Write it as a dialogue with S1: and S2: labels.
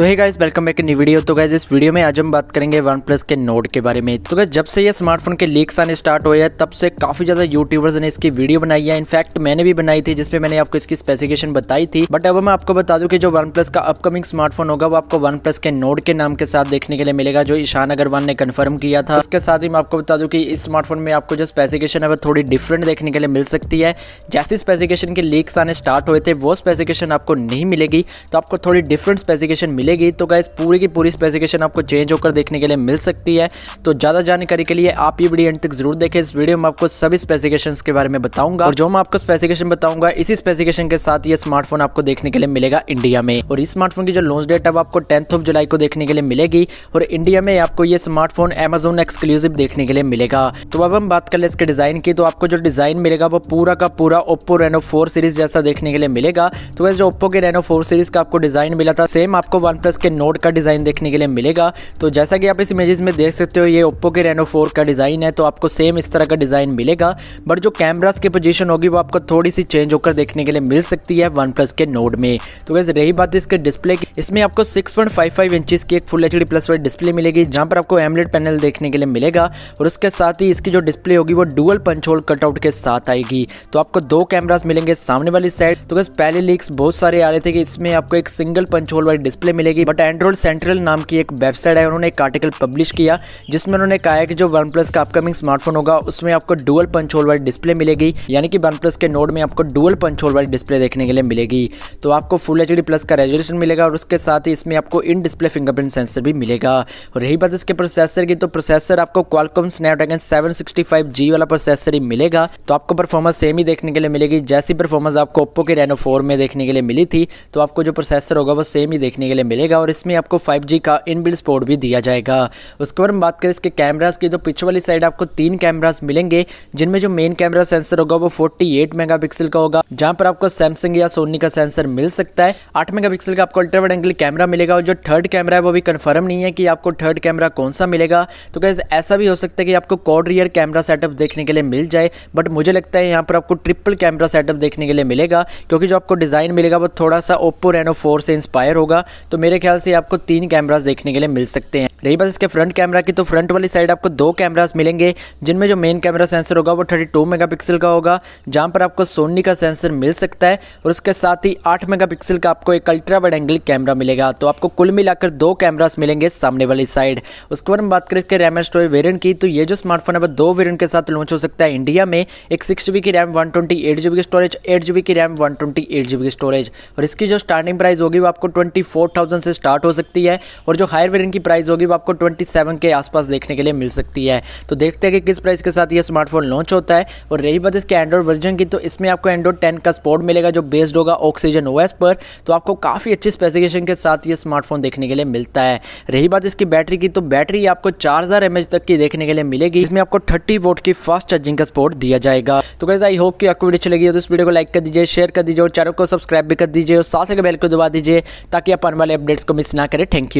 S1: तो है guys welcome back new video तो गाइस इस वीडियो में आज हम बात करेंगे वन प्लस के नोट के बारे में तो गाइस जब से ये स्मार्टफोन के लीक्स आने स्टार्ट हुए हैं तब से काफ़ी ज़्यादा यूट्यूबर्स ने इसकी वीडियो बनाई है इनफैक्ट मैंने भी बनाई थी जिसमें मैंने आपको इसकी स्पेसिफिकेशन बताई थी बट अब मैं आपको बता दूँ कि जो वन प्लस का अपकमिंग स्मार्टफोन होगा वो आपको वन प्लस के नोट के नाम के साथ देखने के लिए मिलेगा जो ईशान अग्रवाल ने कन्फर्म किया था उसके साथ ही मैं आपको बता दूँ की इस स्मार्टफोन में आपको जो स्पेसिफिकेशन है वो थोड़ी डिफरेंट देखने के लिए मिल सकती है जैसी स्पेसिफिकेशन के लीक्स आने स्टार्ट हुए थे वो स्पेसिफिकेशन आपको नहीं मिलेगी तो आपको थोड़ी डिफरेंट स्पेसिफिकेशन मिले मिलेगी तो गैस पूरी की पूरी स्पेसिफिकेशन आपको चेंज होकर देखने के लिए मिल सकती है तो ज़्यादा जानकारी के लिए आप ये वीडियो एंड तक जरूर देखें इस वीडियो में आपको सभी स्पेसिफिकेशन के बारे में बताऊंगा और जो मैं आपको स्पेसिफिकेशन बताऊंगा इसी स्पेसिफिकेशन के साथ ये स्मार्टफोन आपको देखने के लिए मिलेगा इंडिया में और इस स्मार्टफोन की जो लॉन्च डेट है वो आपको टेंथ ऑफ जुलाई को देखने के लिए मिलेगी और इंडिया में आपको ये स्मार्टफोन अमेजोन एक्सक्लूसिव देखने के लिए मिलेगा तो अब हम बात कर ले इसके डिजाइन की तो आपको जो डिजाइन मिलेगा वो पूरा का पूरा ओप्पो रेनो फोर सीरीज जैसा देखने के लिए मिलेगा तो वैसे जो ओप्पो के रेनो फोर सीरीज का आपको डिजाइन मिला था सेम आपको वन प्लस के नोट का डिज़ाइन देखने के लिए मिलेगा तो जैसा कि आप इस इमेजेस में देख सकते हो ये ओप्पो के रेनो फोर का डिज़ाइन है तो आपको सेम इस तरह का डिज़ाइन मिलेगा बट जो कैमराज की पोजिशन होगी वो आपको थोड़ी सी चेंज होकर देखने के लिए मिल सकती है वन के नोट में तो वैसे रही बात इसके डिस्प्ले की इसमें आपको सिक्स पॉइंट फाइव फाइव की एक full H D plus display मिलेगी जहाँ पर आपको एमलेट पैनल देखने के लिए मिलेगा और उसके साथ ही इसकी जो डिस्प्ले होगी वो डुअल पंचोल कटआउट के साथ आएगी तो आपको दो कैमरास मिलेंगे सामने वाली साइड तो बस पहले लीक्स बहुत सारे आ रहे थे कि इसमें आपको एक सिंगल पंचोल वाली डिस्प्ले मिलेगी बट एंड्रॉइड सेंट्रल नाम की एक वेबसाइट है उन्होंने एक आर्टिकल पब्लिश किया जिसमें उन्होंने कहा है कि जो वन प्लस का अपकमिंग स्मार्टफोन होगा उसमें आपको डुअल पंचोल वाली डिस्प्ले मिलेगी यानी कि वन प्लस के नोड में आपको डुअल पंचोल वाली डिस्प्ले देखने के लिए मिलेगी तो आपको फुल एच प्लस का रेजोल्यूशन मिलेगा और उसके साथ ही इसमें आपको इन डिस्प्ले फिंगरप्रिंट सेंसर भी मिलेगा और रही बात इसके प्रोसेसर की तो प्रोसेसर आपको क्वालकॉम स्नैपड्रैगन 765G वाला प्रोसेसर ही मिलेगा तो आपको परफॉर्मेंस सेम ही देखने के लिए मिलेगी जैसी परफॉर्मेंस आपको ओप्पो के रेनो फोर में देखने के लिए मिली थी तो आपको जो प्रोसेसर होगा वो सेम ही देखने के लिए मिलेगा और इसमें आपको 5G का इनबिल्ड सपोर्ट भी दिया जाएगा उसके बाद हम बात करें इसके कैमरास की तो पिछले वाली साइड आपको तीन कैमरास मिलेंगे जिनमें जो मेन कैमरा सेंसर होगा वो 48 मेगापिक्सल का होगा जहां पर आपको सैमसंग या सोनी का सेंसर मिल सकता है 8 मेगापिक्सल का आपको अल्ट्रा वाइड एंगल कैमरा मिलेगा और जो थर्ड कैमरा है वो भी कन्फर्म नहीं है कि आपको थर्ड कैमरा कौन सा मिलेगा तो कैसे ऐसा भी हो सकता है कि आपको कॉड रियर कैमरा सेटअप देखने के लिए मिल जाए बट मुझे लगता है यहाँ पर आपको ट्रिपल कैमरा सेटअप देखने के लिए मिलेगा क्योंकि जो आपको डिज़ाइन मिलेगा वो थोड़ा सा ओप्पो रेनो फोर से इंस्पायर होगा तो मेरे ख्याल से आपको तीन कैमराज देखने के लिए मिल सकते हैं रही बात इसके फ्रंट कैमरा की तो फ्रंट वाली साइड आपको दो कैमरास मिलेंगे जिनमें जो मेन कैमरा सेंसर होगा वो 32 मेगापिक्सल का होगा जहाँ पर आपको सोनी का सेंसर मिल सकता है और उसके साथ ही 8 मेगापिक्सल का आपको एक अल्ट्रा वाइड एंगल कैमरा मिलेगा तो आपको कुल मिलाकर दो कैमरास मिलेंगे सामने वाली साइड उसके बाद हम बात करें इसके रैम एंड स्टोरेज वेरियंट की तो ये जो स्मार्टफोन है वो दो वेरियंट के साथ लॉन्च हो सकता है इंडिया में एक सिक्स की रैम वन की स्टोरेज एट की रैम वन की स्टोरेज और इसकी जो स्टार्टिंग प्राइस होगी वो आपको ट्वेंटी से स्टार्ट हो सकती है और जो हायर वेरियंट की प्राइस होगी करीब आपको 27 के आसपास देखने के लिए मिल सकती है तो देखते हैं कि किस प्राइस के साथ ये स्मार्टफोन लॉन्च होता है और रही बात इसके एंड्रॉइड वर्जन की तो इसमें आपको एंड्रॉइड टेन का स्पोर्ट मिलेगा जो बेस्ड होगा ऑक्सीजन ओएस पर तो आपको काफ़ी अच्छी स्पेसिफिकेशन के साथ ये स्मार्टफोन देखने के लिए मिलता है रही बात इसकी बैटरी की तो बैटरी आपको चार हज़ार तक की देखने के लिए मिलेगी इसमें आपको थर्टी वोट की फास्ट चार्जिंग का स्पोर्ट दिया जाएगा तो कैसे आई होप कि आपको वीडियो चलेगी तो इस वीडियो को लाइक कर दीजिए शेयर कर दीजिए और चैनल को सब्सक्राइब भी कर दीजिए और साथ ही बेल को दबा दीजिए ताकि आप आने वाले अपडेट्स को मिस ना करें थैंक यू